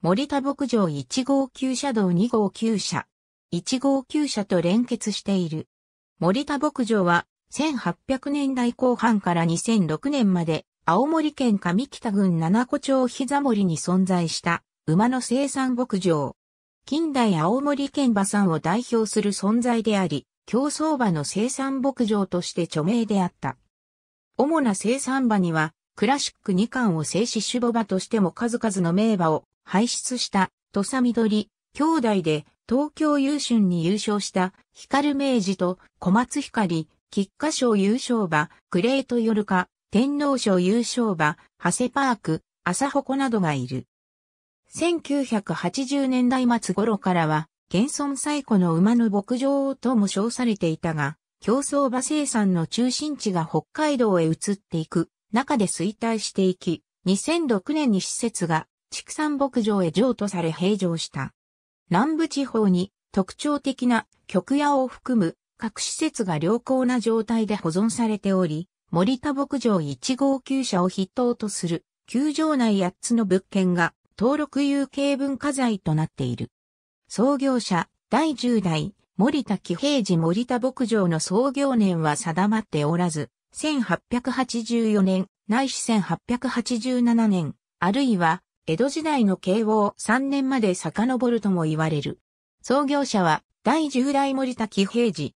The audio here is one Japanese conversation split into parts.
森田牧場1号旧車道2号旧車、1号旧車と連結している。森田牧場は、1800年代後半から2006年まで、青森県上北郡七子町膝森に存在した、馬の生産牧場。近代青森県馬産を代表する存在であり、競争馬の生産牧場として著名であった。主な生産馬には、クラシック2冠を制し種護馬としても数々の名馬を輩出した土佐緑兄弟で東京優春に優勝した光明治と小松光、菊花賞優勝馬、グレートヨルカ、天皇賞優勝馬、ハセパーク、朝穂などがいる。1980年代末頃からは、現存最古の馬の牧場とも称されていたが、競争馬生産の中心地が北海道へ移っていく中で衰退していき、2006年に施設が畜産牧場へ譲渡され閉場した。南部地方に特徴的な極屋を含む各施設が良好な状態で保存されており、森田牧場1号厩舎を筆頭とする球場内8つの物件が登録有形文化財となっている。創業者第10代森田喜平寺森田牧場の創業年は定まっておらず、1884年、ないし1887年、あるいは江戸時代の慶応3年まで遡るとも言われる。創業者は第10代森田喜平次。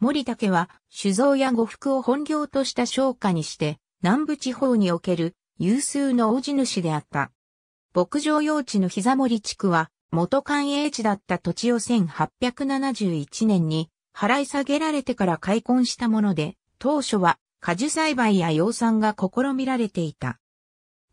森竹は酒造や呉服を本業とした商家にして、南部地方における有数の大地主であった。牧場用地の膝森地区は、元官営地だった土地を1871年に払い下げられてから開墾したもので、当初は果樹栽培や養蚕が試みられていた。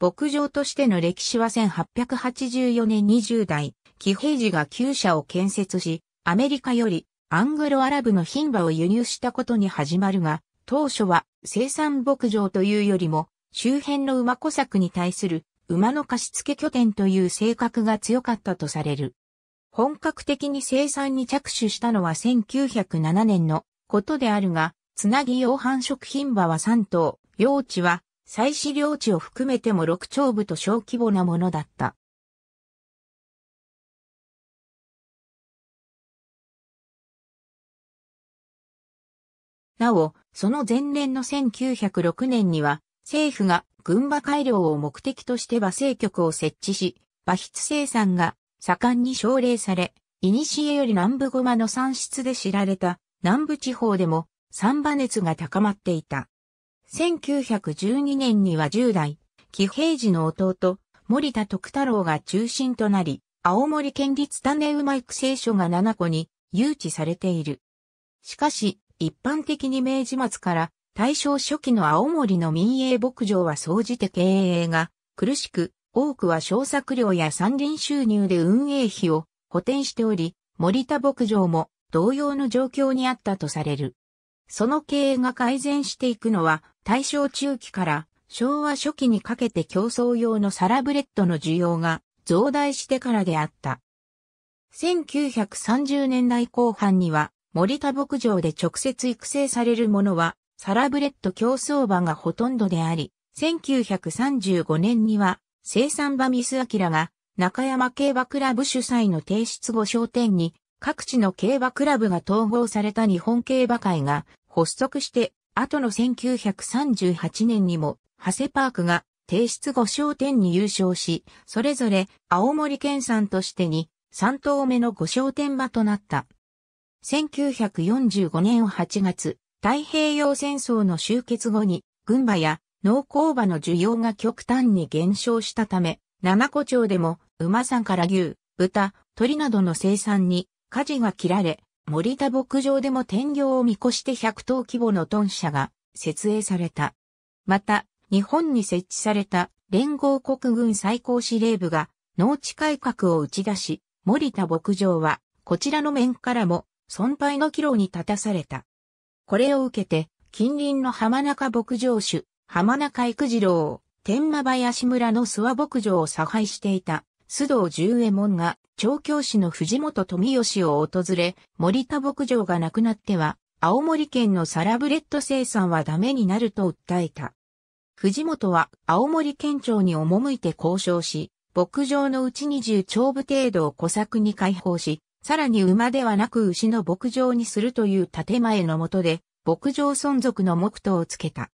牧場としての歴史は1884年20代、騎兵寺が旧社を建設し、アメリカよりアングロアラブの牝馬を輸入したことに始まるが、当初は生産牧場というよりも、周辺の馬小作に対する馬の貸付拠点という性格が強かったとされる。本格的に生産に着手したのは1907年のことであるが、つなぎ用繁殖牝馬は3頭、用地は祭祀領地を含めても6町部と小規模なものだった。なお、その前年の1906年には、政府が群馬改良を目的として馬政局を設置し、馬筆生産が盛んに奨励され、古より南部駒の産出で知られた南部地方でも、三馬熱が高まっていた。1912年には10代、紀平次の弟、森田徳太郎が中心となり、青森県立種馬育成所が7個に誘致されている。しかし、一般的に明治末から大正初期の青森の民営牧場は総じて経営が苦しく、多くは小作料や山林収入で運営費を補填しており、森田牧場も同様の状況にあったとされる。その経営が改善していくのは、大正中期から昭和初期にかけて競争用のサラブレッドの需要が増大してからであった。1930年代後半には、森田牧場で直接育成されるものは、サラブレッド競争場がほとんどであり、1935年には、生産場ミスアキラが、中山競馬クラブ主催の提出後商店に各地の競馬クラブが統合された日本競馬会が発足して、後の1938年にも、長谷パークが提出5商店に優勝し、それぞれ青森県産としてに3頭目の5商店馬となった。1945年8月、太平洋戦争の終結後に、群馬や農耕馬の需要が極端に減少したため、七子町でも馬産から牛、豚、鳥などの生産に火事が切られ、森田牧場でも天行を見越して100頭規模の豚舎が設営された。また、日本に設置された連合国軍最高司令部が農地改革を打ち出し、森田牧場はこちらの面からも損拝の岐路に立たされた。これを受けて、近隣の浜中牧場主、浜中育次郎、天馬林村の諏訪牧場を差配していた須藤十右衛門が調教師の藤本富吉を訪れ、森田牧場がなくなっては、青森県のサラブレッド生産はダメになると訴えた。藤本は青森県庁に赴いて交渉し、牧場のうち20兆部程度を小作に開放し、さらに馬ではなく牛の牧場にするという建前のもとで、牧場存続の目途をつけた。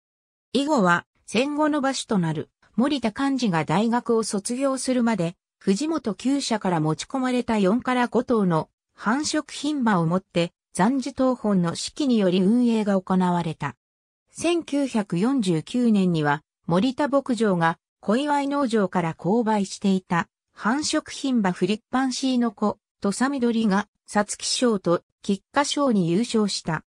以後は戦後の場所となる森田幹事が大学を卒業するまで藤本旧社から持ち込まれた4から5頭の繁殖品馬をもって残樹東本の指揮により運営が行われた。1949年には森田牧場が小祝農場から購買していた繁殖品馬フリッパンシーの子、ミドリが、サツキ賞と菊花賞に優勝した。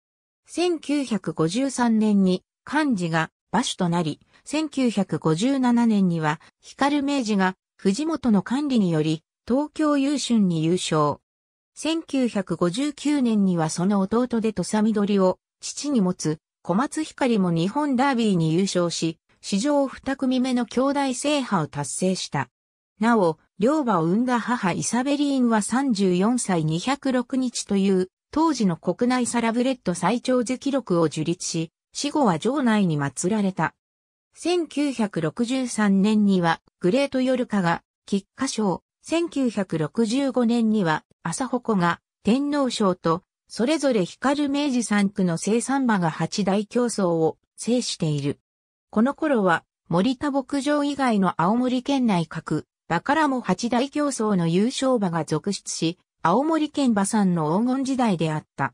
1953年に漢字が馬主となり、1957年には光明治が藤本の管理により、東京優春に優勝。1959年にはその弟で土佐緑を父に持つ小松光も日本ダービーに優勝し、史上二組目の兄弟制覇を達成した。なお、両馬を産んだ母イサベリーンは34歳206日という当時の国内サラブレッド最長寿記録を樹立し、死後は城内に祀られた。1963年にはグレートヨルカが菊花賞、1965年には朝穂が天皇賞と、それぞれ光明治3区の生産馬が八大競争を制している。この頃は森田牧場以外の青森県内各馬からも八大競争の優勝馬が続出し、青森県馬産の黄金時代であった。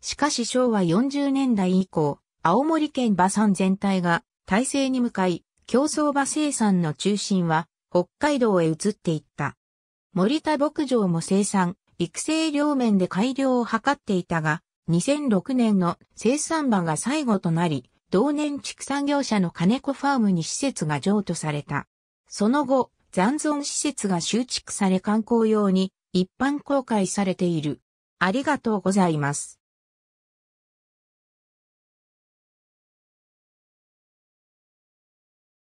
しかし昭和40年代以降、青森県馬産全体が体制に向かい、競争馬生産の中心は北海道へ移っていった。森田牧場も生産、育成両面で改良を図っていたが、2006年の生産馬が最後となり、同年畜産業者の金子ファームに施設が譲渡された。その後、残存施設が修築され観光用に一般公開されている。ありがとうございます。